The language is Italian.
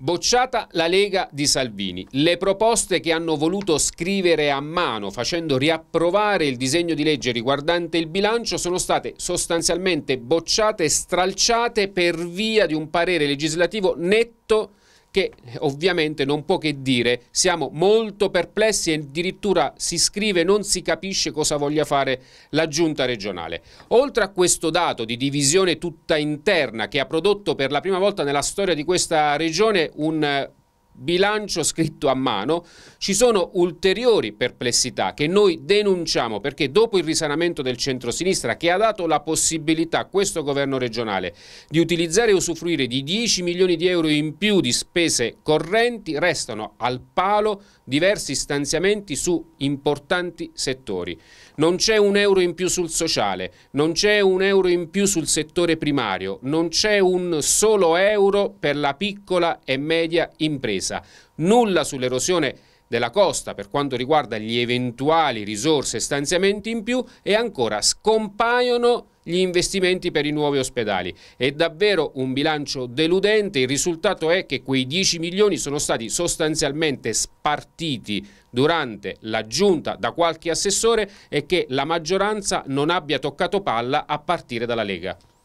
Bocciata la Lega di Salvini. Le proposte che hanno voluto scrivere a mano facendo riapprovare il disegno di legge riguardante il bilancio sono state sostanzialmente bocciate e stralciate per via di un parere legislativo netto che ovviamente non può che dire siamo molto perplessi e addirittura si scrive non si capisce cosa voglia fare la giunta regionale. Oltre a questo dato di divisione tutta interna che ha prodotto per la prima volta nella storia di questa regione un eh, bilancio scritto a mano, ci sono ulteriori perplessità che noi denunciamo perché dopo il risanamento del centrosinistra che ha dato la possibilità a questo governo regionale di utilizzare e usufruire di 10 milioni di euro in più di spese correnti, restano al palo diversi stanziamenti su importanti settori. Non c'è un euro in più sul sociale, non c'è un euro in più sul settore primario, non c'è un solo euro per la piccola e media impresa. Vicenza, nulla sull'erosione della costa per quanto riguarda gli eventuali risorse e stanziamenti in più e ancora scompaiono gli investimenti per i nuovi ospedali. È davvero un bilancio deludente, il risultato è che quei 10 milioni sono stati sostanzialmente spartiti durante la giunta da qualche assessore e che la maggioranza non abbia toccato palla a partire dalla Lega.